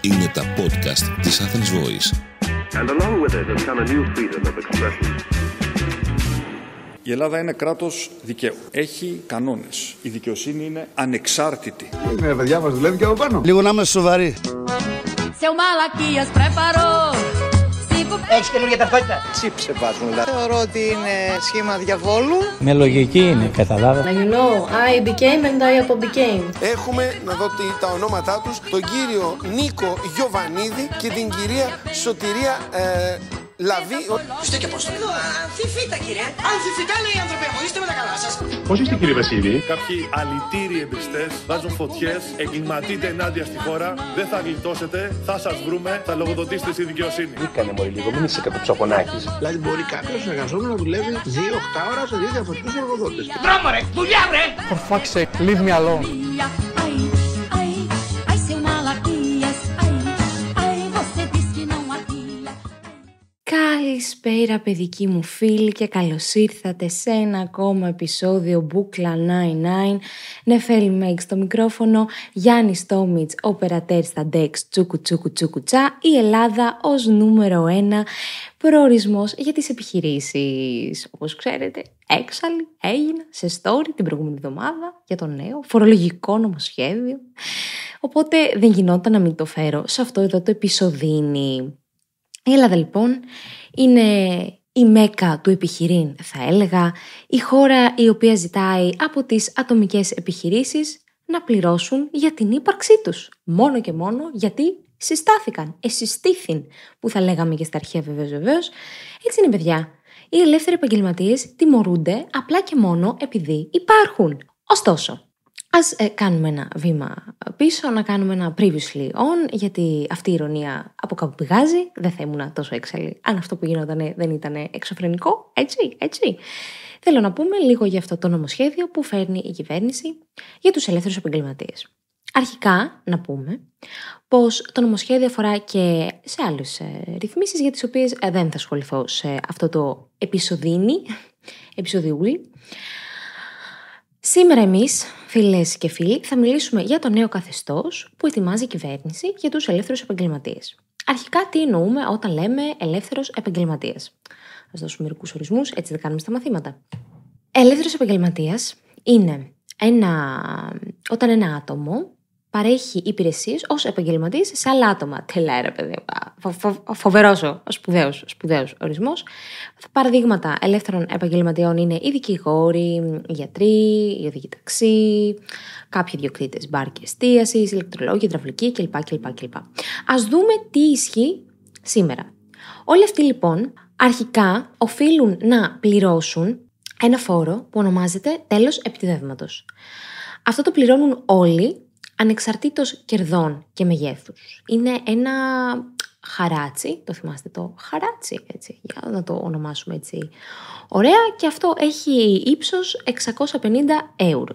Είναι τα podcast της Athens Voice. And along with it has come a new freedom of expression. Η Ελλάδα είναι κράτος δικαίου. Έχει κανόνες. Η δικαιοσύνη είναι ανεξάρτητη. Είναι ρε παιδιά μας δουλεύει και από πάνω. Λίγο να είμαστε σοβαροί. Σε ομαλακία πρέπαρο. Έχεις καινούργια ταυτότητα. Τσίψε βάζουν. Θεωρώ ότι είναι σχήμα διαβόλου. Με λογική είναι, καταλάβατε. You know, I became and I became. Έχουμε να δω τα ονόματά τους, τον κύριο Νίκο Γιοβανίδη και την κυρία Σωτηρία ε, λαβεί. Είστε και πώ το λέω. Αμφιφίτα, κύριε. Αμφιφιτά, λέει οι άνθρωποι. είστε με τα καλά σας. Πώ είστε, κύριε Βασίλη. Κάποιοι αλητήριοι εμπιστέ βάζουν φωτιές, εγκληματείτε ενάντια στη χώρα. Δεν θα γλιτώσετε, θα σας βρούμε, θα λογοδοτήσετε στη δικαιοσύνη. Μην κάνε μόλι λίγο, μην είσαι κακοψακονάκι. Δηλαδή, μπορεί κάποιος εργαζόμενος να δουλεύει 2-8 ώρα σε δύο διαφορετικούς εργοδότες. Δρόμο, ρε, δουλειά, ρε! For fuck's sake, leave me alone. Καλησπέρα παιδική μου φίλη και καλώς ήρθατε σε ένα ακόμα επεισόδιο Μπούκλα 99 Νεφέλη Μέγκ στο μικρόφωνο, Γιάννη Στόμιτς, οπερατέρ στα ντεξ τσούκου τσούκου τσούκου τσά Η Ελλάδα ως νούμερο 1 προορισμός για τις επιχειρήσεις Όπως ξέρετε έξαλλη έγινα σε story την προηγούμενη εβδομάδα για το νέο φορολογικό νομοσχέδιο Οπότε δεν γινόταν να μην το φέρω σε αυτό εδώ το επεισοδίνι η Ελλάδα λοιπόν είναι η μέκα του επιχειρήν θα έλεγα, η χώρα η οποία ζητάει από τις ατομικές επιχειρήσεις να πληρώσουν για την ύπαρξή τους. Μόνο και μόνο γιατί συστάθηκαν, εσυστήθην, που θα λέγαμε και στα αρχαία βεβαίως βεβαίως. Έτσι είναι, παιδιά. Οι ελεύθεροι επαγγελματίες τιμωρούνται απλά και μόνο επειδή υπάρχουν. Ωστόσο, Ας ε, κάνουμε ένα βήμα πίσω, να κάνουμε ένα previously on, γιατί αυτή η ηρωνία από κάπου πηγάζει, δεν θα ήμουν τόσο έξαλλη αν αυτό που γινόταν δεν ήταν εξωφρενικό, έτσι, έτσι. Θέλω να πούμε λίγο για αυτό το νομοσχέδιο που φέρνει η κυβέρνηση για τους ελεύθερους επαγγελματίες. Αρχικά να πούμε πως το νομοσχέδιο αφορά και σε άλλες ε, ρυθμίσεις για τις οποίες ε, δεν θα ασχοληθώ σε αυτό το επεισοδίνι, επεισοδιούλι. Σήμερα εμείς, φίλες και φίλοι, θα μιλήσουμε για το νέο καθεστώς που ετοιμάζει η κυβέρνηση για τους ελεύθερους επαγγελματίες. Αρχικά, τι εννοούμε όταν λέμε ελεύθερος επαγγελματίας. Ας δώσουμε μερικούς ορισμούς, έτσι δεν κάνουμε στα μαθήματα. Ελεύθερος επαγγελματίας είναι ένα, όταν ένα άτομο παρέχει υπηρεσίες ως επαγγελματή σε άλλα άτομα. Τελά, ρε παιδί. Φοβερός ο σπουδαίο ορισμός. Παραδείγματα ελεύθερων επαγγελματιών είναι οι δικηγόροι, οι γιατροί, οι οδηγοί ταξί, κάποιοι διοκτήτε μπαρ και εστίασης, ηλεκτρολόγοι, υδραυλικοί κλπ. κλπ. Ας δούμε τι ισχύει σήμερα. Όλοι αυτοί λοιπόν αρχικά οφείλουν να πληρώσουν ένα φόρο που ονομάζεται τέλος επιτιδεύματος. Αυτό το πληρώνουν όλοι ανεξαρτήτως κερδών και μεγέθους. Είναι ένα χαράτσι, το θυμάστε το χαράτσι, έτσι, για να το ονομάσουμε έτσι ωραία, και αυτό έχει ύψος 650 ευρώ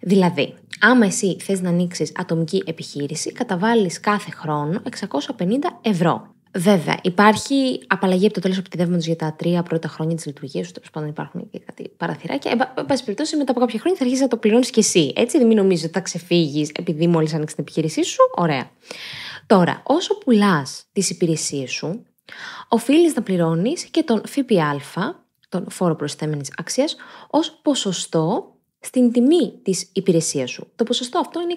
Δηλαδή, άμα εσύ θες να ανοίξεις ατομική επιχείρηση, καταβάλεις κάθε χρόνο 650 ευρώ. Βέβαια, υπάρχει απαλλαγή από το τέλος επιτεύγματο για τα τρία πρώτα χρόνια της λειτουργίας σου. Τέλος πάντων, υπάρχουν και κάτι παραθυράκια. Ε, εν πάση περιπτώσει, μετά από κάποια χρόνια θα αρχίσεις να το πληρώνεις και εσύ. Έτσι, δεν μην νομίζεις ότι θα ξεφύγεις επειδή μόλις άνοιξες την επιχείρησή σου. Ωραία. Τώρα, όσο πουλάς τις υπηρεσίες σου, οφείλεις να πληρώνεις και τον ΦΠΑ, τον φόρο προσθέμενης αξίας, ως ποσοστό στην τιμή της υπηρεσίας σου. Το ποσοστό αυτό είναι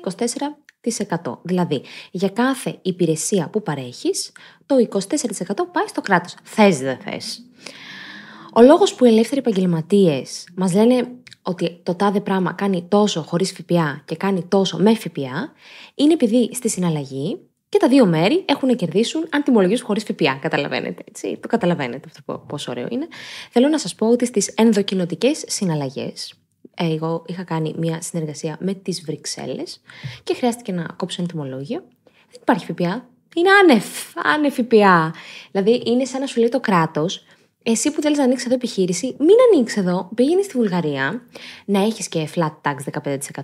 Δηλαδή, για κάθε υπηρεσία που παρέχεις, το 24% πάει στο κράτος. Θες, δεν θέ. Ο λόγος που οι ελεύθεροι επαγγελματίες μας λένε ότι το τάδε πράγμα κάνει τόσο χωρίς ΦΠΑ και κάνει τόσο με ΦΠΑ, είναι επειδή στη συναλλαγή και τα δύο μέρη έχουν να κερδίσουν αν τιμολογήσουν χωρίς ΦΠΑ. Καταλαβαίνετε, έτσι. Το καταλαβαίνετε αυτό πόσο ωραίο είναι. Θέλω να σας πω ότι στις ενδοκινοτικές συναλλαγές ε, εγώ είχα κάνει μια συνεργασία με τις Βρυξέλλες και χρειάστηκε να κόψω ένα τιμολόγιο. Δεν υπάρχει ΦΠΑ. Είναι άνευ, άνευ ΦΠΑ. Δηλαδή είναι σαν να σου λέει το κράτος, εσύ που θέλεις να ανοίξεις εδώ επιχείρηση, μην ανοίξεις εδώ, πήγαινε στη Βουλγαρία να έχεις και flat tax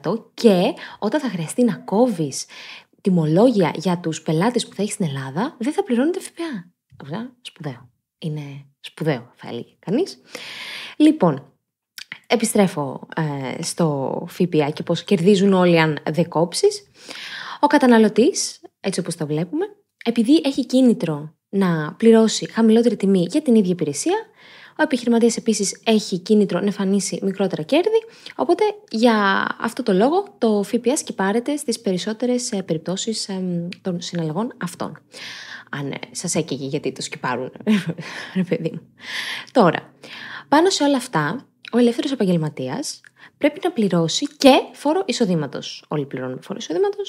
15% και όταν θα χρειαστεί να κόβεις τιμολόγια για τους πελάτες που θα έχεις στην Ελλάδα, δεν θα πληρώνεται ΦΠΑ. Αυτά σπουδαίο. Είναι σπουδαίο, θα έλεγε κανείς. Λοιπόν, επιστρέφω ε, στο ΦΠΑ και πώς κερδίζουν όλοι αν δεν κόψεις. Ο καταναλωτής, έτσι όπως το βλέπουμε, επειδή έχει κίνητρο να πληρώσει χαμηλότερη τιμή για την ίδια υπηρεσία, ο επιχειρηματίας επίσης έχει κίνητρο να εμφανίσει μικρότερα κέρδη. Οπότε για αυτό το λόγο το ΦΠΑ σκυπάρεται στις περισσότερες ε, περιπτώσεις ε, των συναλλαγών αυτών. Αν σας έκαιγε γιατί το σκυπάρουν, ρε παιδί μου. Τώρα, πάνω σε όλα αυτά, ο ελεύθερος επαγγελματίας πρέπει να πληρώσει και φόρο εισοδήματος. Όλοι πληρώνουν φόρο εισοδήματος.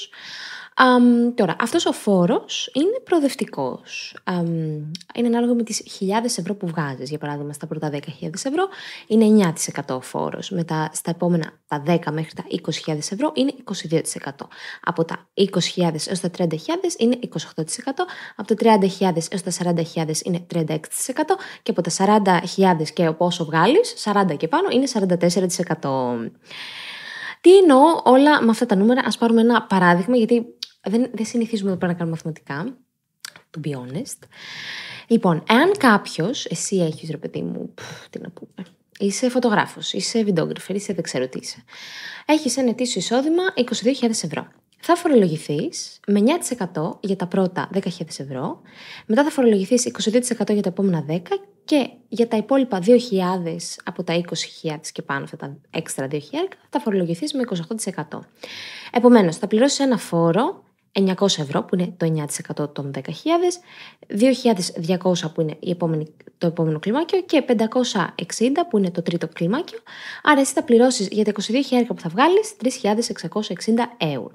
Um, τώρα, αυτός ο φόρος είναι προοδευτικός. Um, είναι ανάλογο με τις χιλιάδες ευρώ που βγάζεις. Για παράδειγμα, στα πρώτα 10.000 ευρώ είναι 9% ο φόρος. Μετά, στα επόμενα τα 10 μέχρι τα 20.000 ευρώ είναι 22%. Από τα 20.000 έως τα 30.000 είναι 28%. Από τα 30.000 έως τα 40.000 είναι 36%. Και από τα 40.000 και όσο βγάλεις, 40 και πάνω, είναι 44%. Τι εννοώ όλα με αυτά τα νούμερα, ας πάρουμε ένα παράδειγμα, γιατί δεν, δεν συνηθίζουμε εδώ πέρα να κάνουμε μαθηματικά. To be honest. Λοιπόν, εάν κάποιος, εσύ έχεις ρε παιδί μου, που, τι να πούμε, είσαι φωτογράφος, είσαι βιντεόγραφερ, είσαι δεν ξέρω τι είσαι. Έχεις ένα ετήσιο εισόδημα 22.000 ευρώ. Θα φορολογηθείς με 9% για τα πρώτα 10.000 ευρώ, μετά θα φορολογηθείς 22% για τα επόμενα 10 και για τα υπόλοιπα 2.000 από τα 20.000 και πάνω, αυτά τα έξτρα 2.000, θα φορολογηθείς με 28%. Επομένως, θα πληρώσεις ένα φόρο 900 ευρώ που είναι το 9% των 10.000, 2.200 που είναι η επόμενη, το επόμενο κλιμάκιο και 560 που είναι το τρίτο κλιμάκιο. Άρα εσύ θα πληρώσεις για τα 22 που θα βγάλεις 3.660 ευρώ.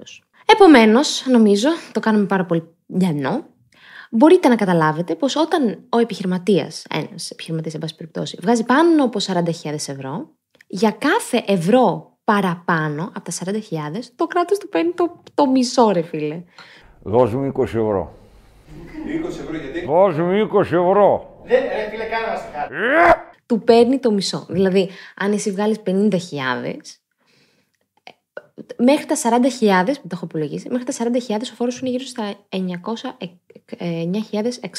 Επομένως, νομίζω, το κάνουμε πάρα πολύ λιανό, μπορείτε να καταλάβετε πως όταν ο επιχειρηματίας, ένας επιχειρηματής εν πάση περιπτώσει, βγάζει πάνω από 40.000 ευρώ, για κάθε ευρώ παραπάνω από τα 40.000, το κράτος του παίρνει το, το μισό ρε φίλε. Δώσ' μου 20 ευρώ. 20 ευρώ γιατί. Δώσ' μου 20 ευρώ. Δεν ναι, ρε φίλε κάνω μας ε! Του παίρνει το μισό. Δηλαδή, αν εσύ βγάλεις 50.000, μέχρι τα 40.000, που τα έχω υπολογίσει, μέχρι τα 40.000 ο φόρος είναι γύρω στα 9.600 ε,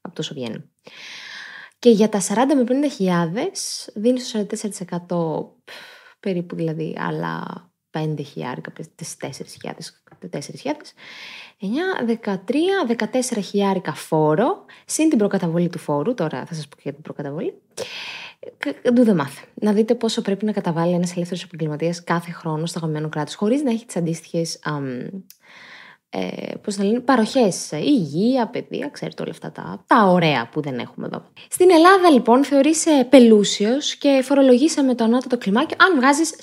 από τόσο βγαίνει. Και για τα 40 με 50.000 δίνεις το 44% περίπου δηλαδή άλλα 5 χιλιάρικα, 4.000, 4 9, 13, 14.000 φόρο, συν την προκαταβολή του φόρου, τώρα θα σας πω και για την προκαταβολή, Do the Να δείτε πόσο πρέπει να καταβάλει ένας ελεύθερος επαγγελματίας κάθε χρόνο στο γαμμένο κράτος, χωρίς να έχει τις αντίστοιχες ε, πώς θα λένε, παροχές, ε, υγεία, παιδεία, ξέρετε όλα αυτά τα, τα ωραία που δεν έχουμε εδώ. Στην Ελλάδα λοιπόν θεωρείσαι πελούσιος και φορολογήσαμε το ανώτατο κλιμάκιο αν βγάζεις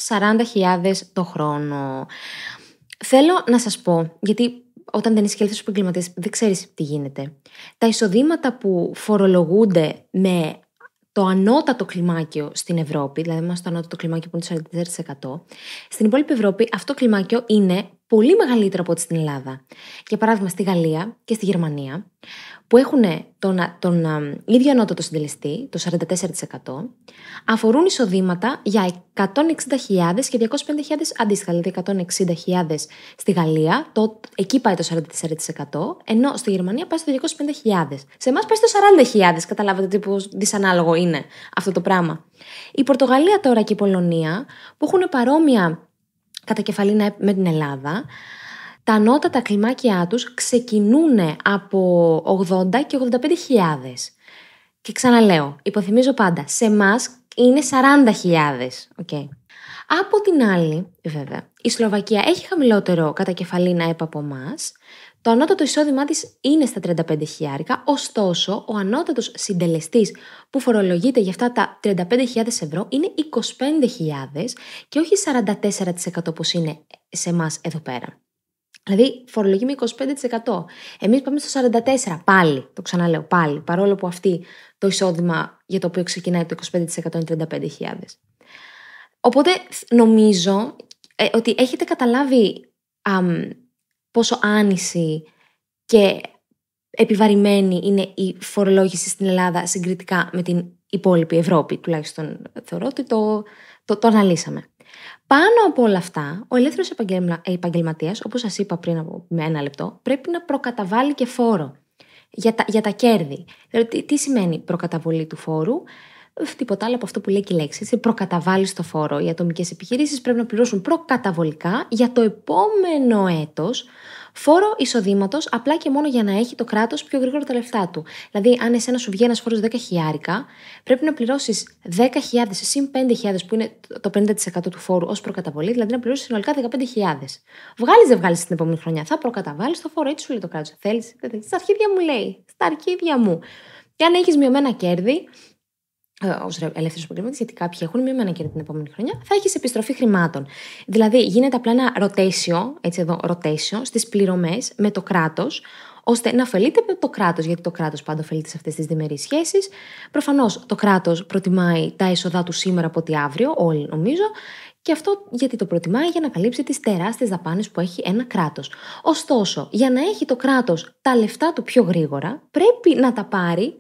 40.000 το χρόνο. Θέλω να σας πω, γιατί όταν δεν είσαι ελεύθερος επαγγελματίας δεν ξέρεις τι γίνεται. Τα εισοδήματα που φορολογούνται με το ανώτατο κλιμάκιο στην Ευρώπη, δηλαδή μας το ανώτατο κλιμάκιο που είναι το 44%, στην υπόλοιπη Ευρώπη αυτό το κλιμάκιο είναι πολύ μεγαλύτερο από ό,τι στην Ελλάδα. Για παράδειγμα, στη Γαλλία και στη Γερμανία, που έχουν τον, τον ίδιο ανώτατο συντελεστή, το 44%, αφορούν εισοδήματα για 160.000 και 250.000 αντίστοιχα. Δηλαδή, 160.000 στη Γαλλία, το, εκεί πάει το 44%, ενώ στη Γερμανία πάει το 250.000. Σε εμάς πάει το 40.000. Καταλάβατε τι δυσανάλογο είναι αυτό το πράγμα. Η Πορτογαλία τώρα και η Πολωνία, που έχουν παρόμοια κατά με την Ελλάδα, τα ανώτατα κλιμάκια τους ξεκινούν από 80 και 85 χιλιάδες. Και ξαναλέω, υποθυμίζω πάντα, σε εμάς είναι 40 χιλιάδες. Από την άλλη, βέβαια, η Σλοβακία έχει χαμηλότερο κατά κεφαλήνα από εμάς το ανώτατο εισόδημά της είναι στα 35 χιλιάρικα, ωστόσο ο ανώτατος συντελεστής που φορολογείται για αυτά τα 35.000 ευρώ είναι 25.000 και όχι 44% όπως είναι σε εμάς εδώ πέρα. Δηλαδή φορολογεί με 25%. Εμείς πάμε στο 44% πάλι, το ξαναλέω πάλι, παρόλο που αυτή το εισόδημα για το οποίο ξεκινάει το 25% είναι 35.000. Οπότε νομίζω ε, ότι έχετε καταλάβει πόσο άνηση και επιβαρημένη είναι η φορολόγηση στην Ελλάδα συγκριτικά με την υπόλοιπη Ευρώπη, τουλάχιστον θεωρώ ότι το, το, αναλύσαμε. Πάνω από όλα αυτά, ο ελεύθερος επαγγελματίας, όπως σας είπα πριν από με ένα λεπτό, πρέπει να προκαταβάλει και φόρο για τα, για τα κέρδη. Δηλαδή, τι σημαίνει προκαταβολή του φόρου, τίποτα άλλο από αυτό που λέει και η λέξη. Έτσι, προκαταβάλεις το φόρο. Οι ατομικές επιχειρήσεις πρέπει να πληρώσουν προκαταβολικά για το επόμενο έτος φόρο εισοδήματος απλά και μόνο για να έχει το κράτος πιο γρήγορα τα λεφτά του. Δηλαδή, αν εσένα σου βγει ένας φόρος 10 χιλιάρικα, πρέπει να πληρώσεις 10.000 συν 5.000 που είναι το 50% του φόρου ως προκαταβολή, δηλαδή να πληρώσεις συνολικά 15.000. Βγάλεις, δεν βγάλεις την επόμενη χρονιά. Θα προκαταβάλεις το φόρο, έτσι σου λέει το κράτος. Θέλεις, δεν θέλεις. Στα αρχίδια μου λέει. Στα αρχίδια μου. Και αν έχεις μειωμένα κέρδη, ε, ως ελεύθερος επαγγελματίας, γιατί κάποιοι έχουν μειωμένα και την επόμενη χρονιά, θα έχεις επιστροφή χρημάτων. Δηλαδή, γίνεται απλά ένα ροτέσιο, έτσι εδώ, ροτέσιο στις πληρωμές με το κράτος, ώστε να ωφελείται το κράτος, γιατί το κράτος πάντα ωφελείται σε αυτές τις διμερείς σχέσεις. Προφανώς το κράτος προτιμάει τα έσοδά του σήμερα από ότι αύριο, όλοι νομίζω, και αυτό γιατί το προτιμάει για να καλύψει τις τεράστιες δαπάνες που έχει ένα κράτος. Ωστόσο, για να έχει το κράτος τα λεφτά του πιο γρήγορα, πρέπει να τα πάρει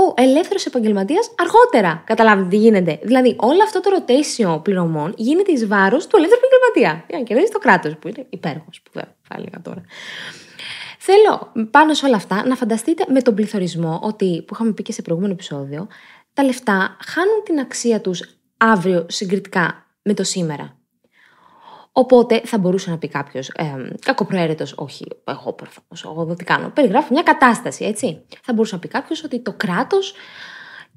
ο ελεύθερος επαγγελματίας αργότερα. Καταλάβετε τι γίνεται. Δηλαδή, όλο αυτό το rotation πληρωμών γίνεται εις βάρος του ελεύθερου επαγγελματία. Για να κερδίσει το κράτος, που είναι υπέροχος, που δεν θα έλεγα τώρα. Θέλω πάνω σε όλα αυτά να φανταστείτε με τον πληθωρισμό ότι, που είχαμε πει και σε προηγούμενο επεισόδιο, τα λεφτά χάνουν την αξία τους αύριο συγκριτικά με το σήμερα. Οπότε θα μπορούσε να πει κάποιος, ε, κακοπροαίρετος, όχι, εγώ προφανώς, εγώ δεν τι κάνω. Περιγράφω μια κατάσταση, έτσι. Θα μπορούσε να πει κάποιος ότι το κράτος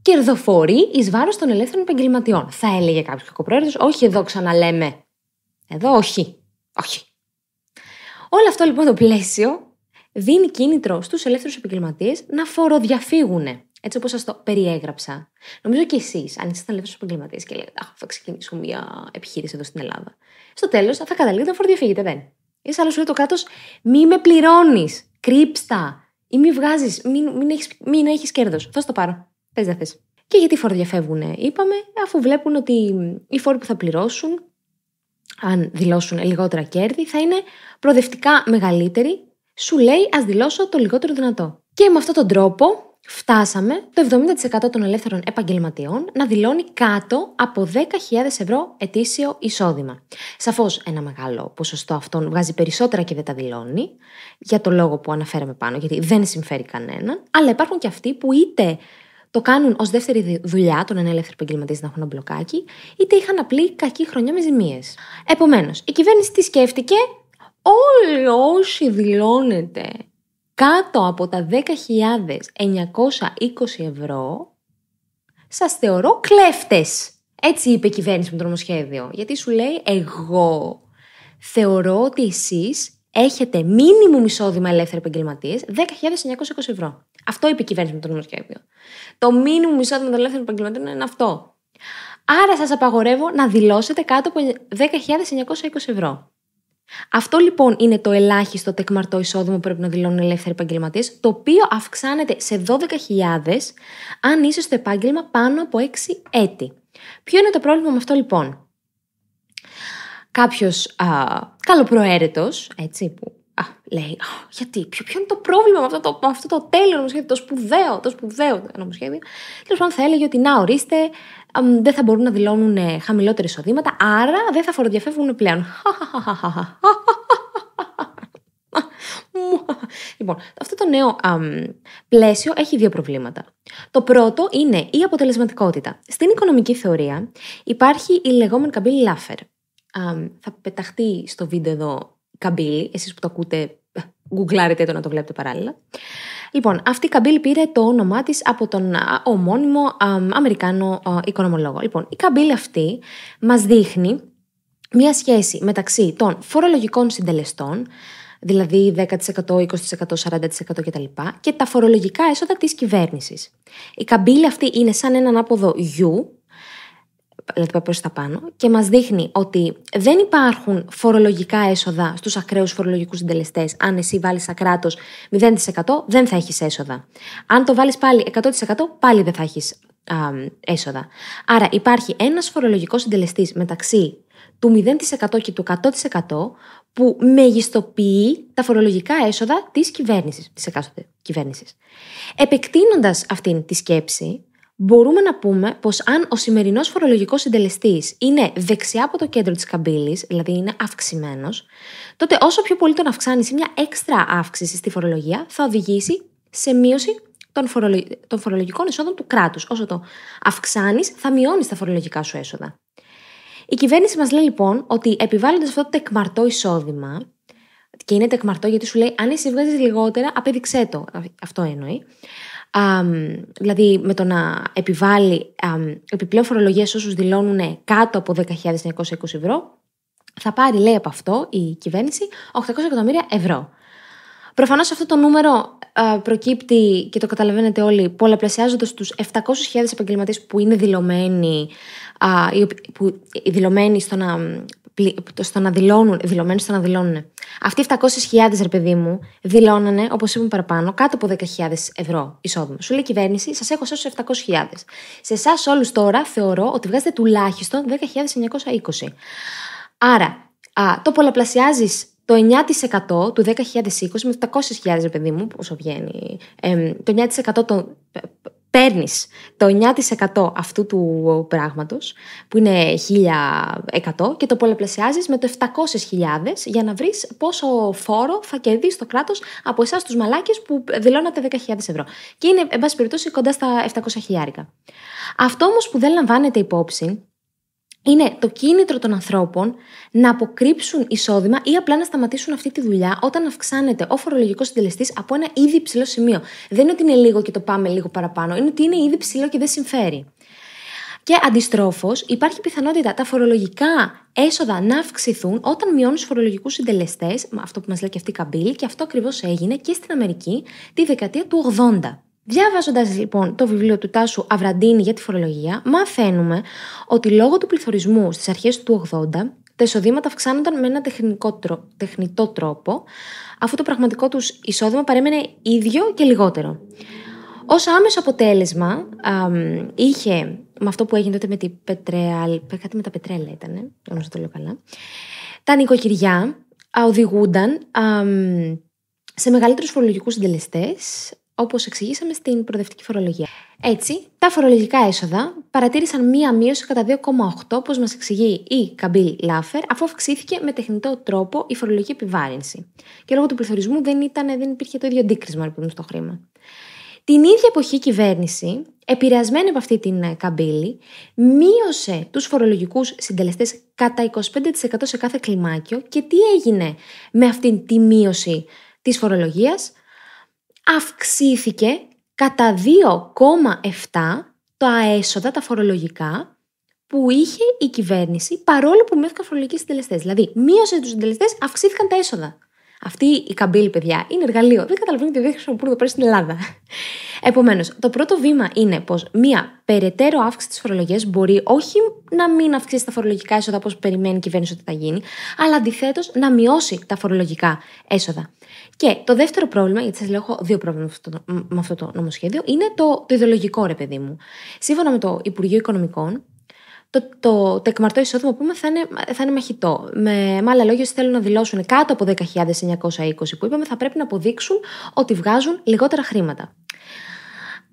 κερδοφορεί εις βάρος των ελεύθερων επαγγελματιών. Θα έλεγε κάποιος κακοπροαίρετος, όχι, εδώ ξαναλέμε. Εδώ όχι. Όχι. Όλο αυτό λοιπόν το πλαίσιο δίνει κίνητρο στους ελεύθερους επαγγελματίες να φοροδιαφύγουν έτσι όπως σας το περιέγραψα, νομίζω και εσείς, αν ήσασταν ελεύθερο επαγγελματία και λέτε Αχ, θα ξεκινήσω μια επιχείρηση εδώ στην Ελλάδα. Στο τέλος θα καταλήγετε να φορτιοφύγετε, δεν. Είσαι άλλο σου λέει το κράτος, μη με πληρώνεις, κρύψτα, ή μη βγάζεις, μην, μην έχεις έχεις κέρδος. Θα το πάρω. Πες δεν θες. Και γιατί φορτιοφεύγουν, είπαμε, αφού βλέπουν ότι οι φόροι που θα πληρώσουν, αν δηλώσουν λιγότερα κέρδη, θα είναι προοδευτικά μεγαλύτεροι. Σου λέει, ας δηλώσω το λιγότερο δυνατό. Και με αυτόν τον τρόπο φτάσαμε το 70% των ελεύθερων επαγγελματιών να δηλώνει κάτω από 10.000 ευρώ ετήσιο εισόδημα. Σαφώς ένα μεγάλο ποσοστό αυτών βγάζει περισσότερα και δεν τα δηλώνει, για το λόγο που αναφέραμε πάνω, γιατί δεν συμφέρει κανέναν, αλλά υπάρχουν και αυτοί που είτε το κάνουν ως δεύτερη δουλειά, τον ελεύθερο επαγγελματή να έχουν μπλοκάκι, είτε είχαν απλή κακή χρονιά με ζημίες. Επομένως, η κυβέρνηση τι σκέφτηκε, όλοι όσοι δηλώνετε κάτω από τα 10.920 ευρώ, σας θεωρώ κλέφτες. Έτσι είπε η κυβέρνηση με το νομοσχέδιο. Γιατί σου λέει εγώ θεωρώ ότι εσείς έχετε μήνυμο μισόδημα ελεύθεροι επαγγελματίες 10.920 ευρώ. Αυτό είπε η κυβέρνηση με το νομοσχέδιο. Το μήνυμο μισόδημα των ελεύθερων επαγγελματίων είναι αυτό. Άρα σας απαγορεύω να δηλώσετε κάτω από 10.920 ευρώ. Αυτό λοιπόν είναι το ελάχιστο τεκμαρτό εισόδημα που πρέπει να δηλώνουν ελεύθεροι επαγγελματίε, το οποίο αυξάνεται σε 12.000 αν είσαι στο επάγγελμα πάνω από 6 έτη. Ποιο είναι το πρόβλημα με αυτό λοιπόν. Κάποιος καλοπροαίρετος, έτσι, που α, λέει, γιατί, ποιο, ποιο, είναι το πρόβλημα με αυτό το, με αυτό το τέλειο νομοσχέδιο, το σπουδαίο, το σπουδαίο νομοσχέδιο. Τέλος πάντων, θα έλεγε ότι να ορίστε, δεν θα μπορούν να δηλώνουν ε, χαμηλότερα εισοδήματα, άρα δεν θα φοροδιαφεύγουν πλέον. Λοιπόν, αυτό το νέο πλαίσιο έχει δύο προβλήματα. Το πρώτο είναι η αποτελεσματικότητα. Στην οικονομική θεωρία υπάρχει η λεγόμενη καμπύλη Λάφερ. θα πεταχτεί στο βίντεο εδώ καμπύλη, εσείς που το ακούτε, ε, γκουγκλάρετε το να το βλέπετε παράλληλα. Λοιπόν, αυτή η καμπύλη πήρε το όνομά της από τον ομώνυμο Αμερικάνο οικονομολόγο. Λοιπόν, η καμπύλη αυτή μας δείχνει μία σχέση μεταξύ των φορολογικών συντελεστών, δηλαδή 10%, 20%, 40% κτλ. και τα φορολογικά έσοδα της κυβέρνησης. Η καμπύλη αυτή είναι σαν έναν άποδο γιού, δηλαδή πάει τα πάνω και μας δείχνει ότι δεν υπάρχουν φορολογικά έσοδα στους ακραίους φορολογικούς συντελεστές. αν εσύ βάλεις σαν κράτος 0% δεν θα έχεις έσοδα. Αν το βάλεις πάλι 100% πάλι δεν θα έχεις έσοδα. Άρα υπάρχει ένας φορολογικός συντελεστής μεταξύ του 0% και του 100% που μεγιστοποιεί τα φορολογικά έσοδα της κυβέρνησης, της εκάστοτε κυβέρνησης. Επεκτείνοντας αυτήν τη σκέψη, μπορούμε να πούμε πως αν ο σημερινός φορολογικός συντελεστής είναι δεξιά από το κέντρο της καμπύλης, δηλαδή είναι αυξημένος, τότε όσο πιο πολύ τον αυξάνει μια έξτρα αύξηση στη φορολογία θα οδηγήσει σε μείωση των, των φορολογικών εσόδων του κράτους. Όσο το αυξάνεις, θα μειώνεις τα φορολογικά σου έσοδα. Η κυβέρνηση μας λέει λοιπόν ότι επιβάλλοντας αυτό το τεκμαρτό εισόδημα, και είναι τεκμαρτό γιατί σου λέει αν εσύ βγάζεις λιγότερα, απέδειξέ το. Αυτό εννοεί δηλαδή με το να επιβάλλει επιπλέον φορολογία σε όσους δηλώνουν κάτω από 10.920 ευρώ, θα πάρει, λέει από αυτό η κυβέρνηση, 800 εκατομμύρια ευρώ. Προφανώς αυτό το νούμερο προκύπτει και το καταλαβαίνετε όλοι πολλαπλασιάζοντας τους 700.000 επαγγελματίες που είναι δηλωμένοι, που δηλωμένοι στο να στο να δηλώνουν, δηλωμένοι στο να δηλώνουν. Αυτοί 700.000 ρε παιδί μου δηλώνανε, όπως είπαμε παραπάνω, κάτω από 10.000 ευρώ εισόδημα. Σου λέει η κυβέρνηση, σας έχω σώσει 700.000. Σε εσάς όλους τώρα θεωρώ ότι βγάζετε τουλάχιστον 10.920. Άρα, α, το πολλαπλασιάζεις το 9% του 10.020 με 700.000 ρε παιδί μου, πόσο βγαίνει. το 9% των Παίρνεις το 9% αυτού του πράγματος... που είναι 1100, και το πολλαπλασιάζεις με το 700.000 για να βρεις πόσο φόρο θα κερδίσει το κράτος... από εσάς τους μαλάκες που δηλώνατε 10.000 ευρώ. Και είναι, εν πάση περιπτώσει, κοντά στα 700.000. Αυτό όμως που δεν λαμβάνεται υπόψη είναι το κίνητρο των ανθρώπων να αποκρύψουν εισόδημα ή απλά να σταματήσουν αυτή τη δουλειά όταν αυξάνεται ο φορολογικός συντελεστής από ένα ήδη ψηλό σημείο. Δεν είναι ότι είναι λίγο και το πάμε λίγο παραπάνω, είναι ότι είναι ήδη ψηλό και δεν συμφέρει. Και αντιστρόφως, υπάρχει πιθανότητα τα φορολογικά έσοδα να αυξηθούν όταν μειώνουν τους φορολογικούς συντελεστές, αυτό που μας λέει και αυτή η Καμπύλη, και αυτό ακριβώς έγινε και στην Αμερική τη δεκαετία του 80. Διαβάζοντα λοιπόν το βιβλίο του Τάσου Αβραντίνη για τη φορολογία, μαθαίνουμε ότι λόγω του πληθωρισμού στις αρχές του 80, τα εισοδήματα αυξάνονταν με ένα τεχνικό, τεχνητό τρόπο, αφού το πραγματικό τους εισόδημα παρέμενε ίδιο και λιγότερο. Ως άμεσο αποτέλεσμα, είχε με αυτό που έγινε τότε με την πετρέα, Κάτι με τα Πετρέλα ήταν, όμως το λέω Τα νοικοκυριά οδηγούνταν σε μεγαλύτερους φορολογικούς συντελεστές, όπως εξηγήσαμε στην προοδευτική φορολογία. Έτσι, τα φορολογικά έσοδα παρατήρησαν μία μείωση κατά 2,8, όπως μας εξηγεί η Καμπίλ Λάφερ, αφού αυξήθηκε με τεχνητό τρόπο η φορολογική επιβάρυνση. Και λόγω του πληθωρισμού δεν, ήταν, δεν υπήρχε το ίδιο αντίκρισμα λοιπόν, στο χρήμα. Την ίδια εποχή η κυβέρνηση, επηρεασμένη από αυτή την καμπύλη, μείωσε τους φορολογικούς συντελεστές κατά 25% σε κάθε κλιμάκιο και τι έγινε με αυτή τη μείωση της φορολογίας, αυξήθηκε κατά 2,7 τα έσοδα, τα φορολογικά, που είχε η κυβέρνηση παρόλο που μειώθηκαν φορολογικοί συντελεστές. Δηλαδή, μείωσε τους συντελεστές, αυξήθηκαν τα έσοδα. Αυτή η καμπύλη, παιδιά, είναι εργαλείο. Δεν καταλαβαίνετε τι δεν χρησιμοποιούν εδώ πέρα στην Ελλάδα. Επομένως, το πρώτο βήμα είναι πως μία περαιτέρω αύξηση της φορολογίας μπορεί όχι να μην αυξήσει τα φορολογικά έσοδα όπως περιμένει η κυβέρνηση ότι θα γίνει, αλλά αντιθέτως να μειώσει τα φορολογικά έσοδα. Και το δεύτερο πρόβλημα, γιατί σας λέω έχω δύο πρόβλημα με αυτό το νομοσχέδιο, είναι το, το ιδεολογικό, ρε παιδί μου. Σύμφωνα με το Υπουργείο Οικονομικών, το, το, το εκμαρτό εισόδημα που πούμε θα είναι, θα είναι μαχητό. Με, με άλλα λόγια, όσοι θέλουν να δηλώσουν κάτω από 10.920 που είπαμε, θα πρέπει να αποδείξουν ότι βγάζουν λιγότερα χρήματα.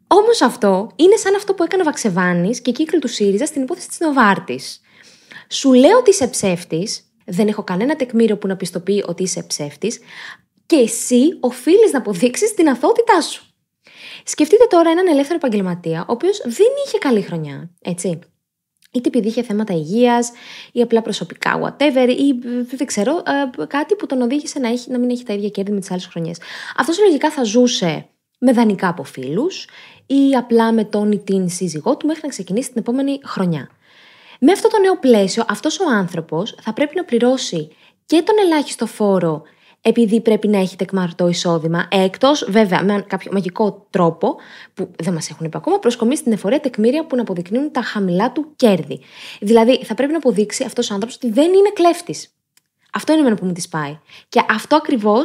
Όμως αυτό είναι σαν αυτό που έκανε ο Βαξεβάνης και η κύκλη του ΣΥΡΙΖΑ στην υπόθεση της Νοβάρτης. Σου λέω ότι είσαι ψεύτης, δεν έχω κανένα τεκμήριο που να πιστοποιεί ότι είσαι ψεύτης, και εσύ οφείλεις να αποδείξεις την αθότητά σου. Σκεφτείτε τώρα έναν ελεύθερο επαγγελματία, ο οποίος δεν είχε καλή χρονιά, έτσι. Είτε επειδή είχε θέματα υγείας ή απλά προσωπικά, whatever, ή ε, δεν ξέρω, ε, κάτι που τον οδήγησε να, έχει, να μην έχει τα ίδια κέρδη με τις άλλες χρονιές. Αυτός λογικά θα ζούσε με δανεικά από φίλους ή απλά με τον ή την σύζυγό του μέχρι να ξεκινήσει την επόμενη χρονιά. Με αυτό το νέο πλαίσιο, αυτός ο άνθρωπος θα πρέπει να πληρώσει και τον ελάχιστο φόρο επειδή πρέπει να έχετε τεκμαρτό εισόδημα. Ε, Εκτός, βέβαια, με κάποιο μαγικό τρόπο που δεν μας έχουν πει ακόμα, προσκομίσει στην εφορία τεκμήρια που να αποδεικνύουν τα χαμηλά του κέρδη. Δηλαδή, θα πρέπει να αποδείξει αυτός ο άνθρωπος ότι δεν είναι κλέφτης. Αυτό είναι εμένα που μου τη πάει. Και αυτό ακριβώς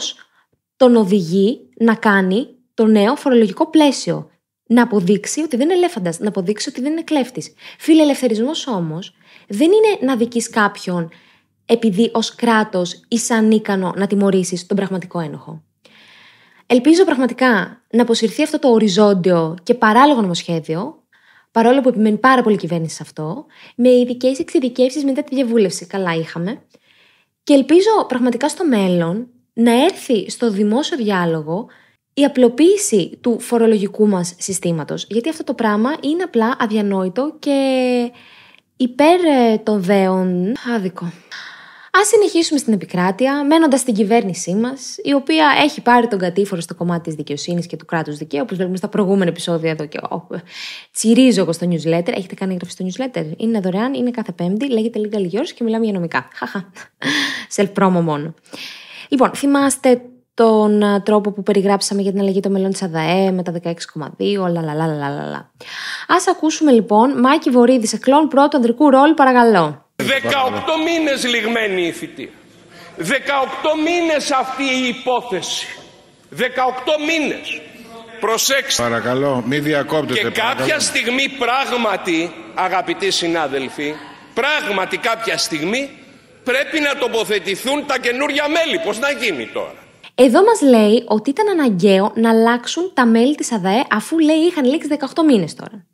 τον οδηγεί να κάνει το νέο φορολογικό πλαίσιο. Να αποδείξει ότι δεν είναι ελέφαντας, να αποδείξει ότι δεν είναι κλέφτης. Φιλελευθερισμός όμως δεν είναι να δική κάποιον επειδή ως κράτος είσαι ανίκανο να τιμωρήσεις τον πραγματικό ένοχο. Ελπίζω πραγματικά να αποσυρθεί αυτό το οριζόντιο και παράλογο νομοσχέδιο, παρόλο που επιμένει πάρα πολύ η κυβέρνηση σε αυτό, με ειδικές εξειδικεύσεις μετά τη διαβούλευση. Καλά είχαμε. Και ελπίζω πραγματικά στο μέλλον να έρθει στο δημόσιο διάλογο η απλοποίηση του φορολογικού μας συστήματος. Γιατί αυτό το πράγμα είναι απλά αδιανόητο και υπέρ ε, των δέων άδικο. Ας συνεχίσουμε στην επικράτεια, μένοντας στην κυβέρνησή μας, η οποία έχει πάρει τον κατήφορο στο κομμάτι της δικαιοσύνης και του κράτους δικαίου, όπως βλέπουμε στα προηγούμενα επεισόδια εδώ και ο, τσιρίζω εγώ στο newsletter. Έχετε κάνει εγγραφή στο newsletter. Είναι δωρεάν, είναι κάθε Πέμπτη, λέγεται λίγα λιγιόρ και μιλάμε για νομικά. Χαχά. μόνο. Λοιπόν, θυμάστε τον ε, τρόπο που περιγράψαμε για την αλλαγή των μελών της ΑΔΑΕ με τα 16,2, λαλαλαλαλαλα. Ας ακούσουμε λοιπόν Μάκη Βορύδη σε κλόν πρώτου ανδρικού ρόλου παρακαλώ. 18 μήνες λιγμένη η θητεία. 18 μήνες αυτή η υπόθεση. 18 μήνες. Προσέξτε. Παρακαλώ, μη διακόπτετε. Και κάποια στιγμή πράγματι, αγαπητοί συνάδελφοι, πράγματι κάποια στιγμή πρέπει να τοποθετηθούν τα καινούρια μέλη. Πώς να γίνει τώρα. Εδώ μας λέει ότι ήταν αναγκαίο να αλλάξουν τα μέλη τη ΑΔΑΕ αφού λέει είχαν λήξει 18 μήνες τώρα.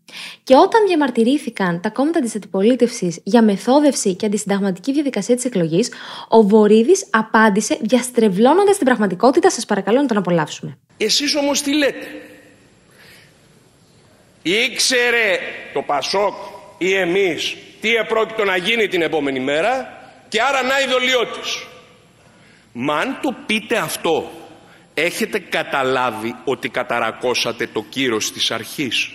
Και όταν διαμαρτυρήθηκαν τα κόμματα της αντιπολίτευσης για μεθόδευση και αντισυνταγματική διαδικασία της εκλογής, ο Βορύδης απάντησε διαστρεβλώνοντας την πραγματικότητα. Σας παρακαλώ να τον απολαύσουμε. Εσείς όμως τι λέτε. Ήξερε το Πασόκ ή εμείς τι επρόκειτο να γίνει την επόμενη μέρα και άρα να η δολιότης. Μα αν το πείτε αυτό, έχετε καταλάβει ότι καταρακώσατε το κύρος της αρχής.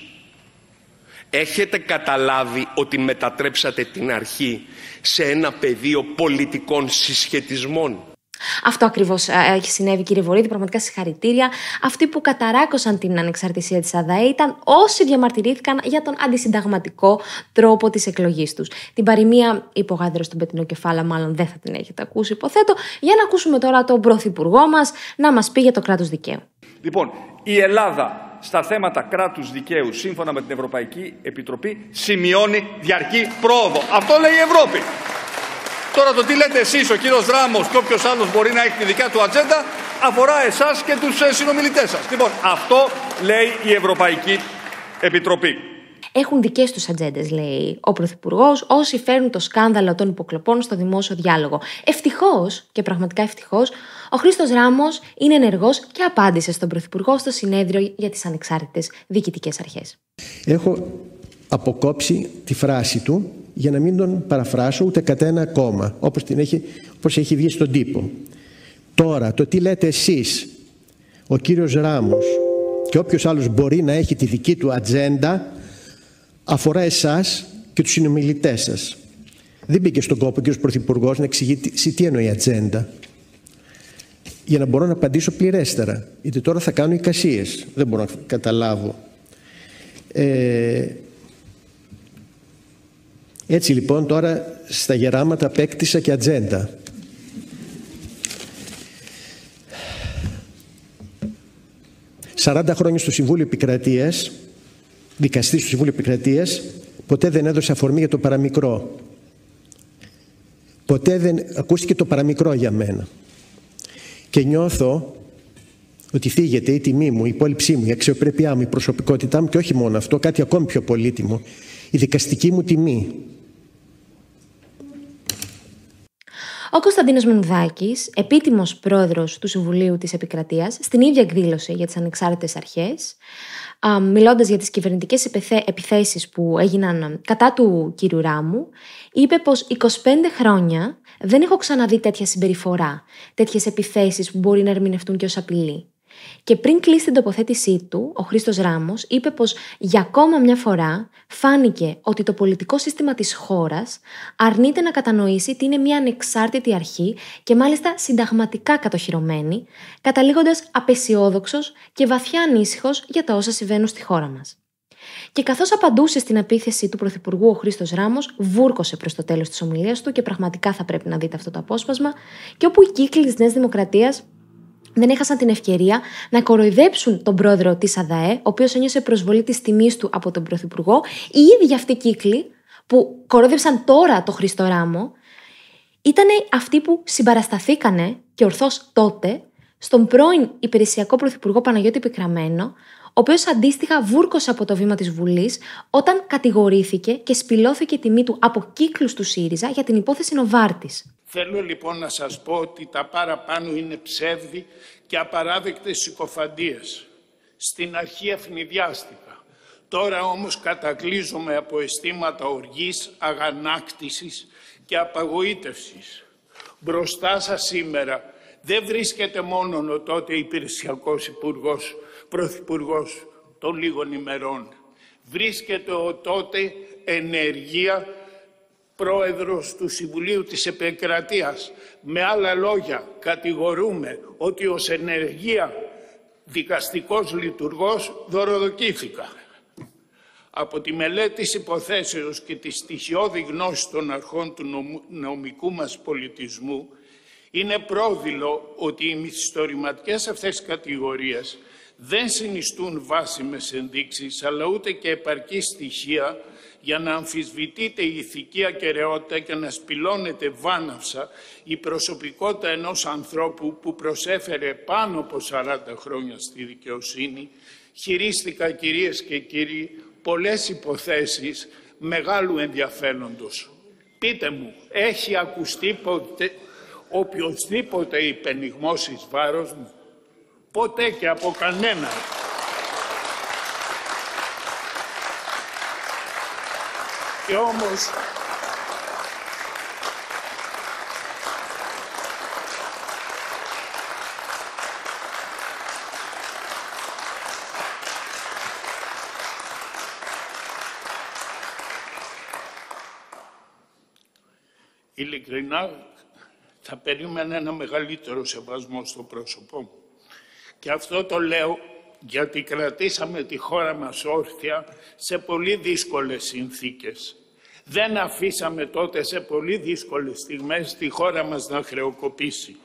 Έχετε καταλάβει ότι μετατρέψατε την αρχή σε ένα πεδίο πολιτικών συσχετισμών αυτό ακριβώς ε, έχει συνέβη, κύριε Βορύδη. Πραγματικά συγχαρητήρια. Αυτοί που καταράκωσαν την ανεξαρτησία της ΑΔΑΕ ήταν όσοι διαμαρτυρήθηκαν για τον αντισυνταγματικό τρόπο της εκλογής τους. Την παροιμία υπογάδρο στον πετεινό κεφάλα, μάλλον δεν θα την έχετε ακούσει, υποθέτω. Για να ακούσουμε τώρα τον Πρωθυπουργό μας να μας πει για το κράτος δικαίου. Λοιπόν, η Ελλάδα στα θέματα κράτους δικαίου σύμφωνα με την Ευρωπαϊκή Επιτροπή σημειώνει διαρκή πρόοδο. Αυτό λέει η Ευρώπη. Τώρα το τι λέτε εσείς, ο κύριος Δράμος και όποιος άλλος μπορεί να έχει τη δικιά του ατζέντα αφορά εσάς και τους ε, συνομιλητές σας. Λοιπόν, αυτό λέει η Ευρωπαϊκή Επιτροπή. Έχουν δικές τους ατζέντες, λέει ο Πρωθυπουργός, όσοι φέρνουν το σκάνδαλο των υποκλοπών στο δημόσιο διάλογο. Ευτυχώς, και πραγματικά ευτυχώς, ο Χρήστος Ράμος είναι ενεργός και απάντησε στον Πρωθυπουργό στο συνέδριο για τις ανεξάρτητες διοικητικές αρχές. Έχω αποκόψει τη φράση του για να μην τον παραφράσω ούτε κατά ένα κόμμα, όπως, την έχει, όπως έχει βγει στον τύπο. Τώρα, το τι λέτε εσείς, ο κύριος Ράμος και όποιος άλλος μπορεί να έχει τη δική του ατζέντα, αφορά εσάς και τους συνομιλητές σας. Δεν μπήκε στον κόπο ο κύριος Πρωθυπουργός να εξηγήσει τι εννοεί ατζέντα. Για να μπορώ να απαντήσω πληρέστερα, γιατί τώρα θα κάνω εικασίες, δεν μπορώ να καταλάβω. Ε, έτσι λοιπόν τώρα στα γεράματα απέκτησα και ατζέντα. Σαράντα χρόνια στο Συμβούλιο Επικρατείας, δικαστής του Συμβούλιο Επικρατείας, ποτέ δεν έδωσε αφορμή για το παραμικρό. Ποτέ δεν ακούστηκε το παραμικρό για μένα. Και νιώθω ότι φύγεται η τιμή μου, η υπόλοιψή μου, η αξιοπρέπειά μου, η προσωπικότητά μου και όχι μόνο αυτό, κάτι ακόμη πιο πολύτιμο, η δικαστική μου τιμή. Ο Κωνσταντίνος Μενδάκη, επίτιμος πρόεδρος του Συμβουλίου της Επικρατείας, στην ίδια εκδήλωση για τις ανεξάρτητες αρχές, μιλώντας για τις κυβερνητικές επιθέσεις που έγιναν κατά του κύριου Ράμου, είπε πως 25 χρόνια δεν έχω ξαναδεί τέτοια συμπεριφορά, τέτοιες επιθέσεις που μπορεί να ερμηνευτούν και ως απειλή. Και πριν κλείσει την τοποθέτησή του, ο Χρήστος Ράμος είπε πως για ακόμα μια φορά φάνηκε ότι το πολιτικό σύστημα της χώρας αρνείται να κατανοήσει ότι είναι μια ανεξάρτητη αρχή και μάλιστα συνταγματικά κατοχυρωμένη, καταλήγοντας απεσιόδοξος και βαθιά ανήσυχος για τα όσα συμβαίνουν στη χώρα μας. Και καθώς απαντούσε στην επίθεση του Πρωθυπουργού, ο Χρήστος Ράμος βούρκωσε προς το τέλος της ομιλίας του και πραγματικά θα πρέπει να δείτε αυτό το απόσπασμα, και όπου οι κύκλοι της Νέας Δημοκρατίας δεν έχασαν την ευκαιρία να κοροϊδέψουν τον πρόεδρο της ΑΔΑΕ, ο οποίος ένιωσε προσβολή της τιμής του από τον πρωθυπουργό, οι ίδιοι αυτοί κύκλοι που κοροϊδέψαν τώρα το Χριστοράμο, ήταν αυτοί που συμπαρασταθήκανε και ορθώς τότε στον πρώην υπηρεσιακό πρωθυπουργό Παναγιώτη Πικραμένο, ο οποίος αντίστοιχα βούρκωσε από το βήμα της Βουλής όταν κατηγορήθηκε και σπηλώθηκε η τιμή του από κύκλους του ΣΥΡΙΖΑ για την υπόθεση Νοβάρτης. Θέλω λοιπόν να σας πω ότι τα παραπάνω είναι ψεύδι και απαράδεκτες συκοφαντίες. Στην αρχή ευνηδιάστηκα. Τώρα όμως κατακλείζομαι από αισθήματα οργής, αγανάκτησης και απαγοήτευσης. Μπροστά σας σήμερα δεν βρίσκεται μόνον ο τότε υπηρεσιακός Υπουργός, πρωθυπουργός των λίγων ημερών. Βρίσκεται ο τότε ενεργεία πρόεδρος του Συμβουλίου της Επικρατείας. Με άλλα λόγια, κατηγορούμε ότι ως ενεργεία δικαστικός λειτουργός δωροδοκήθηκα. Από τη μελέτη της υποθέσεως και τη στοιχειώδη γνώση των αρχών του νομικού μας πολιτισμού, είναι πρόδειλο ότι οι μυθιστορηματικές αυτές κατηγορίες δεν συνιστούν βάσιμες ενδείξεις, αλλά ούτε και επαρκή στοιχεία για να αμφισβητείται η ηθική ακαιρεότητα και να σπηλώνεται βάναυσα η προσωπικότητα ενός ανθρώπου που προσέφερε πάνω από 40 χρόνια στη δικαιοσύνη, χειρίστηκα κυρίες και κύριοι πολλές υποθέσεις μεγάλου ενδιαφέροντος. Πείτε μου, έχει ακουστεί ποτέ οποιοδήποτε υπενιγμός εις βάρος μου. Ποτέ και από κανέναν. Και όμως ειλικρινά θα περίμενα ένα μεγαλύτερο σεβασμό στο πρόσωπό μου. Και αυτό το λέω γιατί κρατήσαμε τη χώρα μας όρθια σε πολύ δύσκολες συνθήκες. Δεν αφήσαμε τότε σε πολύ δύσκολες στιγμές τη χώρα μας να χρεοκοπήσει.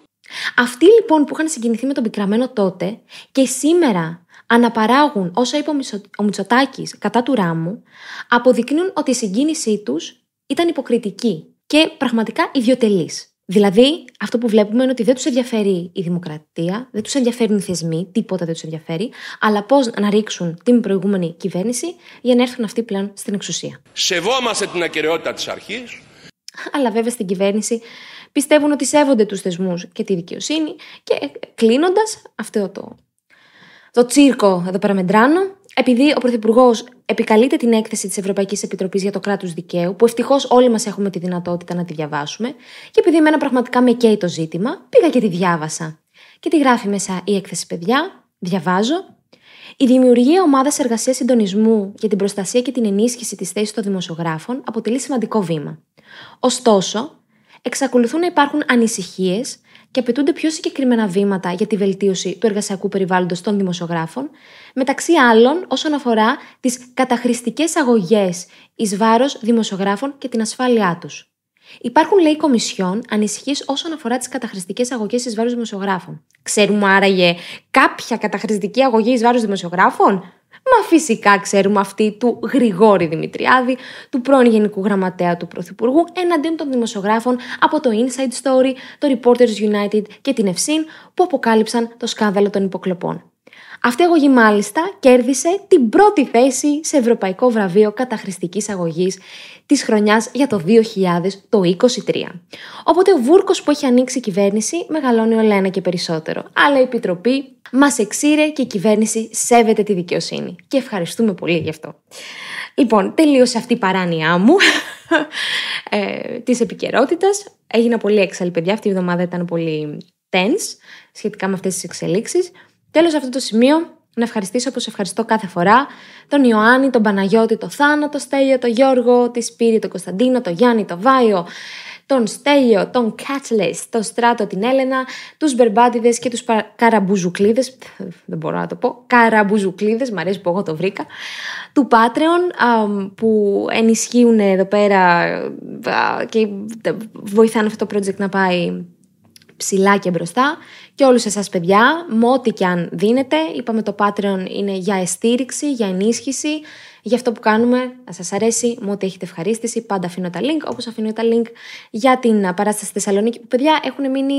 Αυτοί λοιπόν που είχαν συγκινηθεί με τον πικραμένο τότε και σήμερα αναπαράγουν όσα είπε ο Μητσοτάκης κατά του Ράμου, αποδεικνύουν ότι η συγκίνησή τους ήταν υποκριτική και πραγματικά ιδιωτελής. Δηλαδή, αυτό που βλέπουμε είναι ότι δεν τους ενδιαφέρει η δημοκρατία, δεν τους ενδιαφέρουν οι θεσμοί, τίποτα δεν τους ενδιαφέρει, αλλά πώς να ρίξουν την προηγούμενη κυβέρνηση για να έρθουν αυτοί πλέον στην εξουσία. Σεβόμαστε την ακαιρεότητα της αρχής. Αλλά βέβαια στην κυβέρνηση πιστεύουν ότι σέβονται τους θεσμούς και τη δικαιοσύνη και κλείνοντας αυτό το, τσίρκο εδώ πέρα ντράνο, επειδή ο Πρωθυπουργός επικαλείται την έκθεση της Ευρωπαϊκής Επιτροπής για το κράτος δικαίου, που ευτυχώς όλοι μας έχουμε τη δυνατότητα να τη διαβάσουμε, και επειδή εμένα πραγματικά με καίει το ζήτημα, πήγα και τη διάβασα. Και τη γράφει μέσα η έκθεση, παιδιά, διαβάζω. Η δημιουργία ομάδας εργασίας συντονισμού για την προστασία και την ενίσχυση της θέσης των δημοσιογράφων αποτελεί σημαντικό βήμα. Ωστόσο, εξακολουθούν να υπάρχουν ανησυχίες και απαιτούνται πιο συγκεκριμένα βήματα για τη βελτίωση του εργασιακού περιβάλλοντος των δημοσιογράφων, μεταξύ άλλων όσον αφορά τις καταχρηστικές αγωγές εις βάρος δημοσιογράφων και την ασφάλειά τους. Υπάρχουν, λέει, κομισιόν ανησυχίες όσον αφορά τις καταχρηστικές αγωγές εις βάρος δημοσιογράφων. Ξέρουμε άραγε κάποια καταχρηστική αγωγή εις βάρος δημοσιογράφων. Μα φυσικά ξέρουμε αυτή του Γρηγόρη Δημητριάδη, του πρώην Γενικού Γραμματέα του Πρωθυπουργού, εναντίον των δημοσιογράφων από το Inside Story, το Reporters United και την Ευσύν που αποκάλυψαν το σκάνδαλο των υποκλοπών. Αυτή η αγωγή μάλιστα κέρδισε την πρώτη θέση σε ευρωπαϊκό βραβείο καταχρηστικής αγωγής της χρονιάς για το 2023. Οπότε ο βούρκος που έχει ανοίξει η κυβέρνηση μεγαλώνει όλα ένα και περισσότερο. Αλλά η Επιτροπή μας εξήρε και η κυβέρνηση σέβεται τη δικαιοσύνη. Και ευχαριστούμε πολύ γι' αυτό. Λοιπόν, τελείωσε αυτή η παράνοιά μου ε, της επικαιρότητας. Έγινα πολύ έξαλλη, παιδιά. Αυτή η εβδομάδα ήταν πολύ tense σχετικά με αυτές τις εξελίξεις. Τέλος, αυτό το σημείο να ευχαριστήσω όπως ευχαριστώ κάθε φορά τον Ιωάννη, τον Παναγιώτη, τον Θάνο, τον Στέλιο, τον Γιώργο, τη Σπύρη, τον Κωνσταντίνο, τον Γιάννη, τον Βάιο, τον Στέλιο, τον Κάτσλες, τον Στράτο, την Έλενα, τους Μπερμπάτιδες και τους καραμπουζουκλίδε. Καραμπουζουκλίδες, δεν μπορώ να το πω, Καραμπουζουκλίδες, μου αρέσει που εγώ το βρήκα, του Πάτρεων που ενισχύουν εδώ πέρα και βοηθάνε αυτό το project να πάει ψηλά και μπροστά. Και όλους εσάς παιδιά, με ό,τι και αν δίνετε, είπαμε το Patreon είναι για εστήριξη, για ενίσχυση, για αυτό που κάνουμε, να σας αρέσει, με ό,τι έχετε ευχαρίστηση, πάντα αφήνω τα link, όπως αφήνω τα link για την παράσταση στη Θεσσαλονίκη, που παιδιά έχουν μείνει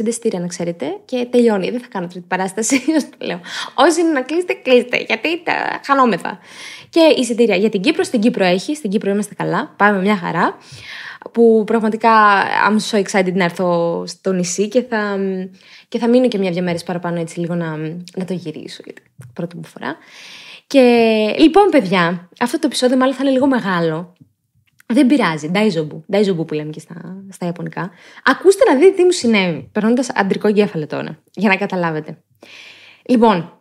60 ε, στήρια να ξέρετε και τελειώνει, δεν θα κάνω τρίτη παράσταση, λέω. Όσοι είναι να κλείσετε, κλείστε, γιατί τα χανόμεθα. Και εισιτήρια για την Κύπρο, στην Κύπρο έχει, στην Κύπρο είμαστε καλά, πάμε μια χαρά που πραγματικά I'm so excited να έρθω στο νησί και θα, και θα μείνω και μια-δυο μέρες παραπάνω έτσι λίγο να, να το γυρίσω, γιατί πρώτη μου φορά. Και λοιπόν παιδιά, αυτό το επεισόδιο μάλλον θα είναι λίγο μεγάλο, δεν πειράζει. Ντάιζομπου. Ντάιζομπου που λέμε και στα, στα Ιαπωνικά. Ακούστε να δείτε τι μου συνέβη, περνώντας αντρικό γέφαλο τώρα, για να καταλάβετε. Λοιπόν,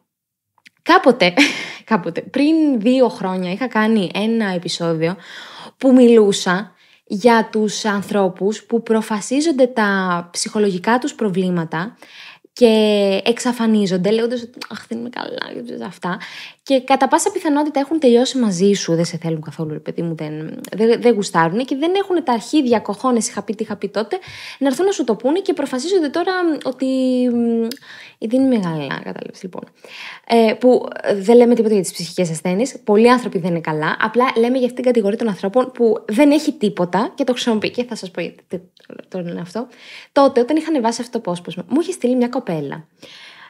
κάποτε, κάποτε, πριν δύο χρόνια είχα κάνει ένα επεισόδιο που μιλούσα για τους ανθρώπους που προφασίζονται τα ψυχολογικά τους προβλήματα και εξαφανίζονται λέγοντας ότι αχ δεν είμαι καλά και αυτά και κατά πάσα πιθανότητα έχουν τελειώσει μαζί σου, δεν σε θέλουν καθόλου ρε παιδί μου, δεν, δεν, δεν γουστάρουν και δεν έχουν τα αρχίδια κοχώνες, είχα πει τι είχα πει τότε, να έρθουν να σου το πούνε και προφασίζονται τώρα ότι δεν είμαι καλά, κατάλαβες λοιπόν. Ε, που ε, δεν λέμε τίποτα για τις ψυχικές ασθένειες. πολλοί άνθρωποι δεν είναι καλά, απλά λέμε για αυτήν την κατηγορία των ανθρώπων που δεν έχει τίποτα και το χρησιμοποιεί και θα σας πω γιατί αυτό. Τότε όταν είχαν βάσει αυτό το πόσπασμα, μου είχε στείλει μια κοπέλα.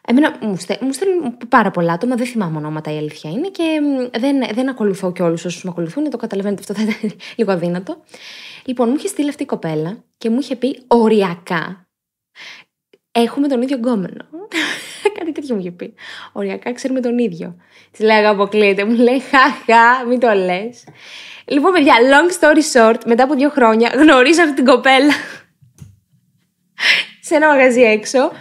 Εμένα μου, στέ, στέλνουν πάρα πολλά άτομα, δεν θυμάμαι ονόματα η αλήθεια είναι και δεν, δεν ακολουθώ και όλους όσους με ακολουθούν, το καταλαβαίνετε αυτό θα ήταν λίγο αδύνατο. Λοιπόν, μου είχε στείλει αυτή η κοπέλα και μου είχε πει οριακά. Έχουμε τον ίδιο γκόμενο. Κάτι τέτοιο μου είχε πει. Οριακά ξέρουμε τον ίδιο. Της λέγα αποκλείεται, μου λέει χαχά, μην το λες. Λοιπόν, παιδιά, long story short, μετά από δύο χρόνια γνωρίζω αυτή την κοπέλα σε ένα μαγαζί έξω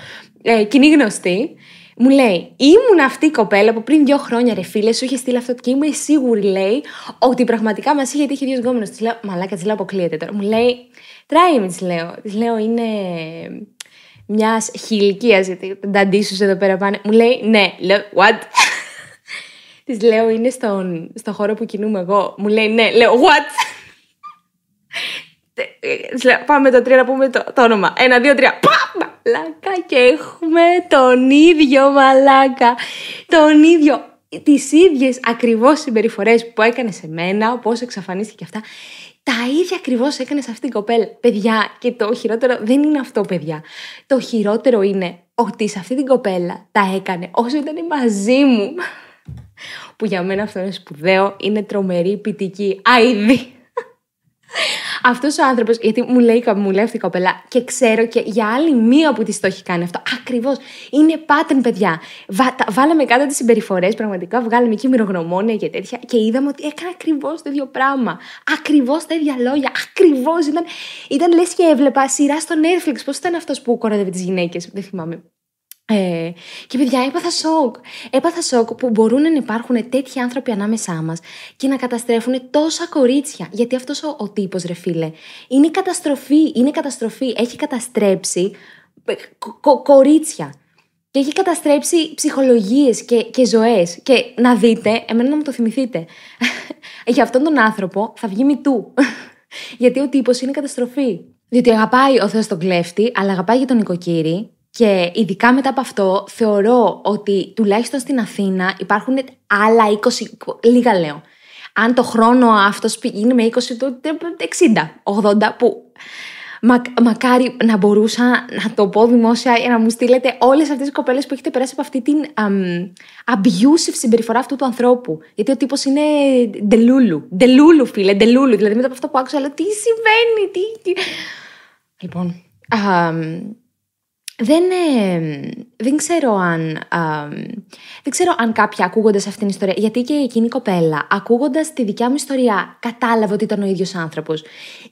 ε, κοινή γνωστή, μου λέει, ήμουν αυτή η κοπέλα που πριν δύο χρόνια ρε φίλε σου είχε στείλει αυτό και είμαι σίγουρη, λέει, ότι πραγματικά μας είχε είχε δύο γκόμενε. Της λέω, μαλάκα, της λέω, αποκλείεται τώρα. Μου λέει, με της λέω. Της λέω, είναι μιας χιλικίας, γιατί αντίσου εδώ πέρα πάνε. Μου λέει, ναι, λέω, what. της λέω, είναι στον, στο χώρο που κινούμαι εγώ. Μου λέει, ναι, λέω, what. Πάμε το τρία να πούμε το, το όνομα. Ένα, δύο, τρία. Πα, μαλάκα και έχουμε τον ίδιο μαλάκα. Τον ίδιο. Τις ίδιες ακριβώς συμπεριφορές που έκανε σε μένα, όπω εξαφανίστηκε και αυτά. Τα ίδια ακριβώς έκανε σε αυτήν την κοπέλα. Παιδιά, και το χειρότερο δεν είναι αυτό, παιδιά. Το χειρότερο είναι ότι σε αυτήν την κοπέλα τα έκανε όσο ήταν μαζί μου. Που για μένα αυτό είναι σπουδαίο, είναι τρομερή ποιητική αηδή αυτός ο άνθρωπος, γιατί μου λέει, μου λέει αυτή η κοπέλα και ξέρω και για άλλη μία που της το έχει κάνει αυτό. Ακριβώς. Είναι pattern, παιδιά. βάλαμε κάτω τις συμπεριφορές, πραγματικά βγάλαμε και μυρογνωμόνια και τέτοια και είδαμε ότι έκανε ακριβώς το ίδιο πράγμα. Ακριβώς τα ίδια λόγια. Ακριβώς. Ήταν, ήταν λες και έβλεπα σειρά στο Netflix. Πώς ήταν αυτός που κοροδεύει τις γυναίκες, δεν θυμάμαι. Ε, και παιδιά, έπαθα σοκ. Έπαθα σοκ που μπορούν να υπάρχουν τέτοιοι άνθρωποι ανάμεσά μας και να καταστρέφουν τόσα κορίτσια. Γιατί αυτός ο, ο τύπος, ρε φίλε, είναι καταστροφή. Είναι καταστροφή. Έχει καταστρέψει ε, κορίτσια. Και έχει καταστρέψει ψυχολογίες και, και ζωές. Και να δείτε, εμένα να μου το θυμηθείτε. Για αυτόν τον άνθρωπο θα βγει μητού. Γιατί ο τύπος είναι καταστροφή. Διότι αγαπάει ο Θεός τον κλέφτη, αλλά αγαπάει και τον οικοκύρη και ειδικά μετά από αυτό, θεωρώ ότι τουλάχιστον στην Αθήνα υπάρχουν άλλα 20, λίγα λέω. Αν το χρόνο αυτός πηγαίνει με 20, 60, 80, που μακάρι να μπορούσα να το πω δημόσια για να μου στείλετε όλες αυτές τις κοπέλες που έχετε περάσει από αυτή την um, abusive συμπεριφορά αυτού του ανθρώπου. Γιατί ο τύπος είναι ντελούλου. Ντελούλου φίλε, ντελούλου. Δηλαδή μετά από αυτό που άκουσα λέω τι συμβαίνει, τι... Λοιπόν, um, δεν, ε, δεν, ξέρω αν, κάποιοι δεν ξέρω αν κάποια ακούγοντα αυτήν την ιστορία. Γιατί και εκείνη η κοπέλα, ακούγοντας τη δικιά μου ιστορία, κατάλαβε ότι ήταν ο ίδιος άνθρωπος.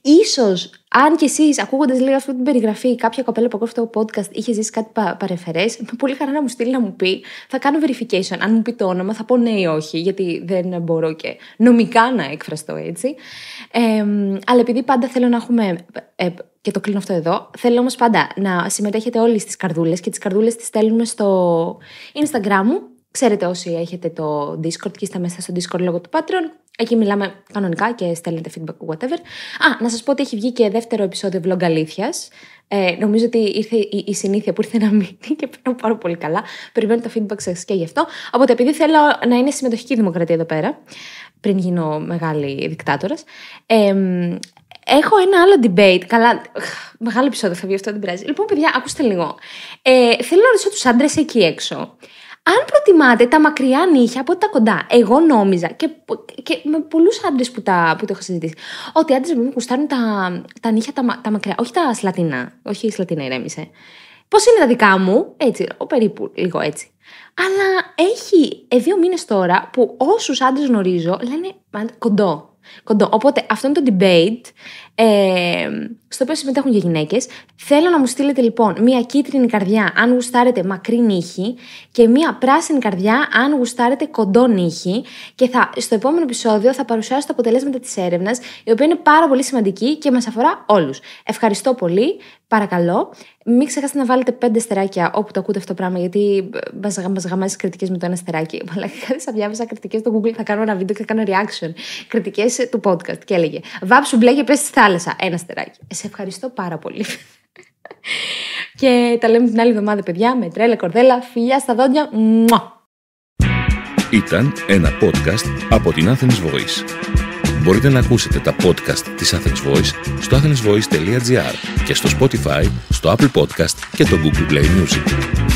Ίσως αν κι εσείς, ακούγοντας λίγο αυτή την περιγραφή, κάποια κοπέλα που ακούει αυτό το podcast είχε ζήσει κάτι πα- παρεφερές, με πολύ χαρά να μου στείλει να μου πει. Θα κάνω verification. Αν μου πει το όνομα, θα πω ναι ή όχι, γιατί δεν μπορώ και νομικά να εκφραστώ έτσι. Ε, αλλά επειδή πάντα θέλω να έχουμε. Ε, και το κλείνω αυτό εδώ. Θέλω όμως πάντα να συμμετέχετε όλοι στις καρδούλες και τις καρδούλες τις στέλνουμε στο Instagram μου. Ξέρετε όσοι έχετε το Discord και είστε μέσα στο Discord λόγω του Patreon. Εκεί μιλάμε κανονικά και στέλνετε feedback, whatever. Α, να σας πω ότι έχει βγει και δεύτερο επεισόδιο vlog αλήθειας. Ε, νομίζω ότι ήρθε η, η συνήθεια που ήρθε να μείνει και παίρνω πάρα πολύ καλά. Περιμένω τα feedback σας και γι' αυτό. Οπότε, επειδή θέλω να είναι συμμετοχική δημοκρατία εδώ πέρα, πριν γίνω μεγάλη δικτάτορας, ε, Έχω ένα άλλο debate. Καλά, μεγάλο επεισόδιο θα βγει αυτό, δεν πειράζει. Λοιπόν, παιδιά, ακούστε λίγο. Ε, θέλω να ρωτήσω τους άντρες εκεί έξω. Αν προτιμάτε τα μακριά νύχια από τα κοντά, εγώ νόμιζα και, και με πολλούς άντρες που, τα, που το έχω συζητήσει, ότι οι άντρες μου κουστάρουν τα, τα νύχια τα, μακριά, όχι τα σλατινά. Όχι η σλατινά ηρέμησε. Πώς είναι τα δικά μου, έτσι, ο, περίπου λίγο έτσι. Αλλά έχει ε, δύο μήνες τώρα που όσους άντρες γνωρίζω λένε κοντό. Κοντό. Οπότε αυτό είναι το debate ε, στο οποίο συμμετέχουν και γυναίκες. Θέλω να μου στείλετε λοιπόν μία κίτρινη καρδιά αν γουστάρετε μακρύ νύχη και μία πράσινη καρδιά αν γουστάρετε κοντό νύχη. Και θα, στο επόμενο επεισόδιο θα παρουσιάσω τα αποτελέσματα της έρευνας, η οποία είναι πάρα πολύ σημαντική και μας αφορά όλους. Ευχαριστώ πολύ. Παρακαλώ, μην ξεχάσετε να βάλετε πέντε στεράκια όπου το ακούτε αυτό το πράγμα, γιατί ε, μα γαμάζει κριτικές με το ένα στεράκι. Αλλά χάρη διάβασα κριτικές στο Google, θα κάνω ένα βίντεο και θα κάνω reaction. Κριτικές ε, του podcast. Και έλεγε Βάψου μπλε και πες θάλασσα. Ένα στεράκι. Ε, σε ευχαριστώ πάρα πολύ. και τα λέμε την άλλη εβδομάδα, παιδιά, με τρέλα κορδέλα. Φιλιά στα δόντια. Μουα! Ήταν ένα podcast από την Athens Voice. Μπορείτε να ακούσετε τα podcast της Athens Voice στο athensvoice.gr και στο Spotify, στο Apple Podcast και το Google Play Music.